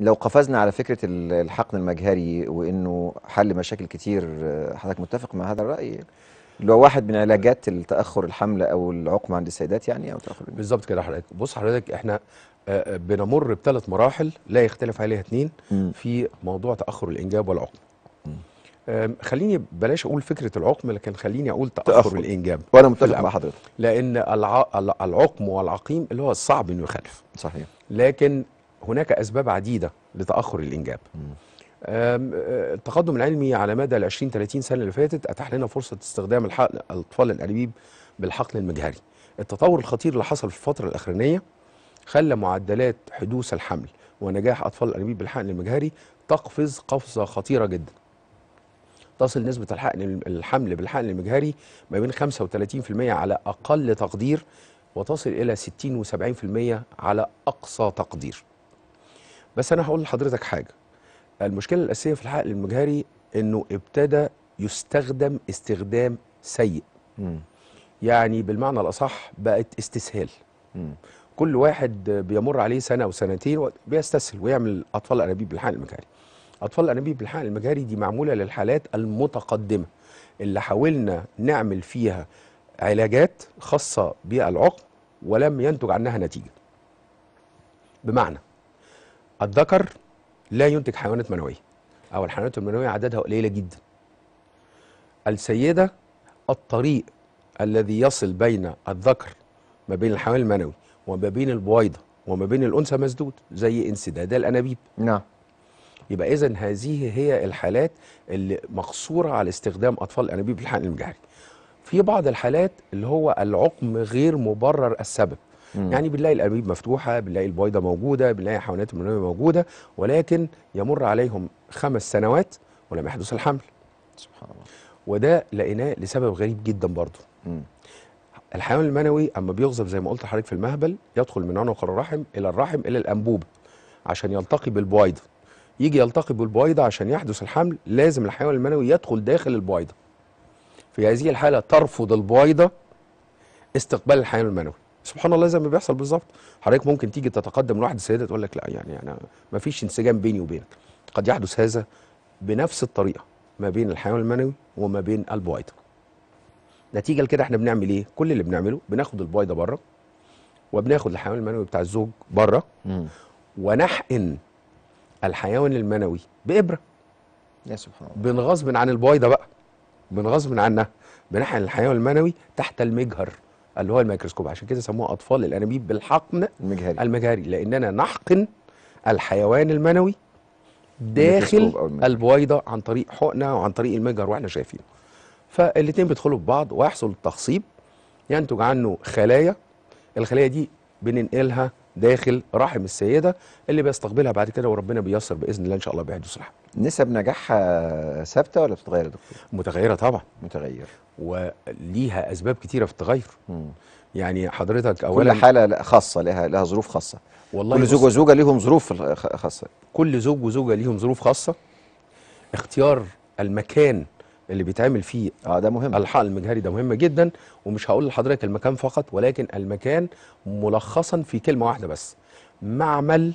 لو قفزنا على فكره الحقن المجهري وانه حل مشاكل كتير آه، حضرتك متفق مع هذا الراي اللي هو واحد من علاجات التاخر الحمله او العقم عند السيدات يعني او تاخر بالظبط كده حضرتك بص حضرتك احنا آه، آه، بنمر بثلاث مراحل لا يختلف عليها اثنين في موضوع تاخر الانجاب والعقم خليني بلاش اقول فكره العقم لكن خليني اقول تاخر, تأخر. الانجاب وانا متفق مع حضرتك لان العقم والعقيم اللي هو صعب انه يخلف صحيح لكن هناك أسباب عديدة لتأخر الإنجاب أه، التقدم العلمي على مدى ال 20 30 سنه اللي فاتت اتاح لنا فرصه استخدام الحقل الاطفال الانابيب بالحقل المجهري. التطور الخطير اللي حصل في الفتره الاخرانيه خلى معدلات حدوث الحمل ونجاح اطفال الانابيب بالحقن المجهري تقفز قفزه خطيره جدا. تصل نسبه الحقن الحمل بالحقن المجهري ما بين 35% على اقل تقدير وتصل الى 60 و70% على اقصى تقدير. بس انا هقول لحضرتك حاجه المشكله الاساسيه في الحقل المجهري انه ابتدى يستخدم استخدام سيء م. يعني بالمعنى الاصح بقت استسهال م. كل واحد بيمر عليه سنه وسنتين بيستسهل ويعمل اطفال انابيب بالحقل المجهري اطفال انابيب بالحقل المجهري دي معموله للحالات المتقدمه اللي حاولنا نعمل فيها علاجات خاصه بالعقم ولم ينتج عنها نتيجه بمعنى الذكر لا ينتج حيوانات منويه او الحيوانات المنويه عددها قليله جدا السيده الطريق الذي يصل بين الذكر ما بين الحيوان المنوي وما بين البويضه وما بين الانثى مسدود زي انسداد الانابيب نعم يبقى اذا هذه هي الحالات اللي مقصوره على استخدام اطفال الانابيب الحقن المجهري في بعض الحالات اللي هو العقم غير مبرر السبب مم. يعني بنلاقي الأبيب مفتوحه بنلاقي البويضه موجوده بنلاقي حيوانات المنويه موجوده ولكن يمر عليهم خمس سنوات ولم يحدث الحمل سبحان الله وده لقيناه لسبب غريب جدا برضه الحيوان المنوي اما بيغزف زي ما قلت لحضرتك في المهبل يدخل من عنق الرحم الى الرحم الى الانبوب عشان يلتقي بالبويضه يجي يلتقي بالبويضه عشان يحدث الحمل لازم الحيوان المنوي يدخل داخل البويضه في هذه الحاله ترفض البويضه استقبال الحيوان المنوي سبحان الله زي ما بيحصل بالظبط حضرتك ممكن تيجي تتقدم لواحد السيده تقول لك لا يعني انا ما فيش انسجام بيني وبينك قد يحدث هذا بنفس الطريقه ما بين الحيوان المنوي وما بين البويضه نتيجه لكده احنا بنعمل ايه كل اللي بنعمله بناخد البويضه بره وبناخد الحيوان المنوي بتاع الزوج بره ونحقن الحيوان المنوي بابره يا سبحان الله بنغصب عن البويضه بقى بنغصب عنها بنحقن الحيوان المنوي تحت المجهر اللي هو الميكروسكوب عشان كده سموها اطفال الانابيب بالحقن المجهري المجهري لاننا نحقن الحيوان المنوي داخل البويضه عن طريق حقنه وعن طريق المجهر واحنا شايفينه فالاثنين بيدخلوا في بعض ويحصل التخصيب ينتج عنه خلايا الخلايا دي بننقلها داخل رحم السيده اللي بيستقبلها بعد كده وربنا بييسر باذن الله ان شاء الله بيعد صلاح نسب نجاحها آه، ثابته ولا بتتغير يا دكتور متغيره طبعا متغيره وليها اسباب كتيره في التغير يعني حضرتك اولا كل حاله خاصه لها لها ظروف خاصه والله كل زوج وزوجه ليهم ظروف خاصه كل زوج وزوجه ليهم ظروف خاصه اختيار المكان اللي بيتعمل فيه اه ده مهم الحقن المجهري ده مهم جدا ومش هقول لحضرتك المكان فقط ولكن المكان ملخصا في كلمه واحده بس معمل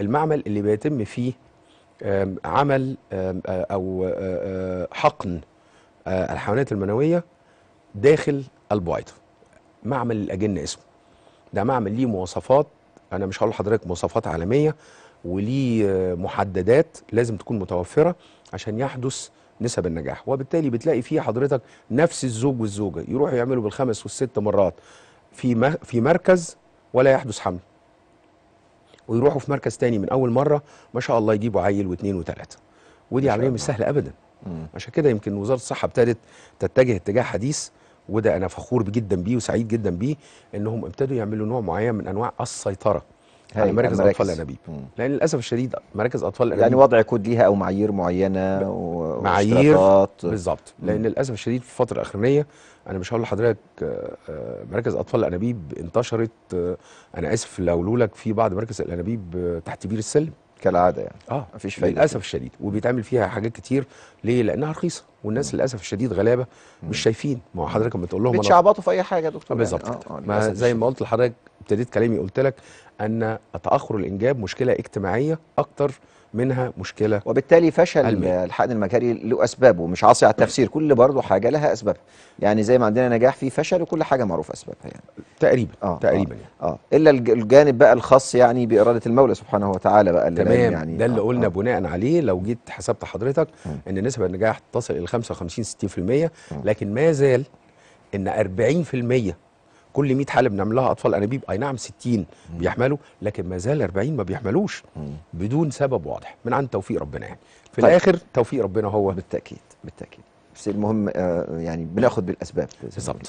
المعمل اللي بيتم فيه عمل او حقن الحيوانات المنويه داخل البويضه معمل الاجنه اسمه ده معمل ليه مواصفات انا مش هقول لحضرتك مواصفات عالميه وليه محددات لازم تكون متوفره عشان يحدث نسب النجاح وبالتالي بتلاقي فيه حضرتك نفس الزوج والزوجه يروحوا يعملوا بالخمس والست مرات في في مركز ولا يحدث حمل ويروحوا في مركز تاني من اول مره ما شاء الله يجيبوا عيل واثنين وثلاثه ودي عمليه مش سهله ابدا عشان كده يمكن وزاره الصحه ابتدت تتجه اتجاه حديث وده انا فخور جدا بيه وسعيد جدا بيه انهم ابتدوا يعملوا نوع معين من انواع السيطره على يعني مراكز اطفال الانابيب لان للاسف الشديد مراكز اطفال الانابيب يعني وضع كود ليها او معايير معينه معايير بالظبط لان للاسف الشديد في الفتره الاخرانيه انا مش هقول لحضرتك آه، آه، مراكز اطفال الانابيب انتشرت آه، انا اسف لو لولك في بعض مراكز الانابيب تحت بير السلم كالعاده يعني اه مفيش فايده للاسف الشديد وبيتعمل فيها حاجات كتير ليه لانها رخيصه والناس للاسف الشديد غلابه مش شايفين ما هو حضرتك لما تقول لهم بيتشعبطوا في اي حاجه يا دكتور بالظبط يعني. آه آه زي ما قلت لحضرتك ابتديت كلامي قلت لك ان تاخر الانجاب مشكله اجتماعيه اكتر منها مشكله وبالتالي فشل المي. الحقن المكاري له اسبابه مش عاصي على التفسير كل برضه حاجه لها اسبابها يعني زي ما عندنا نجاح في فشل وكل حاجه معروف اسبابها يعني تقريبا آه, آه، تقريبا آه يعني. اه الا الجانب بقى الخاص يعني باراده المولى سبحانه وتعالى بقى اللي تمام يعني ده اللي آه قلنا آه. بناء عليه لو جيت حسبت حضرتك ان نسبه النجاح تصل الى 55 60% لكن ما زال ان 40% كل 100 حاله بنعملها اطفال انابيب اي نعم 60 بيحملوا لكن ما زال 40 ما بيحملوش بدون سبب واضح من عند توفيق ربنا يعني في طيب. الاخر توفيق ربنا هو بالتاكيد بالتاكيد بس المهم آه يعني بناخد بالاسباب بالظبط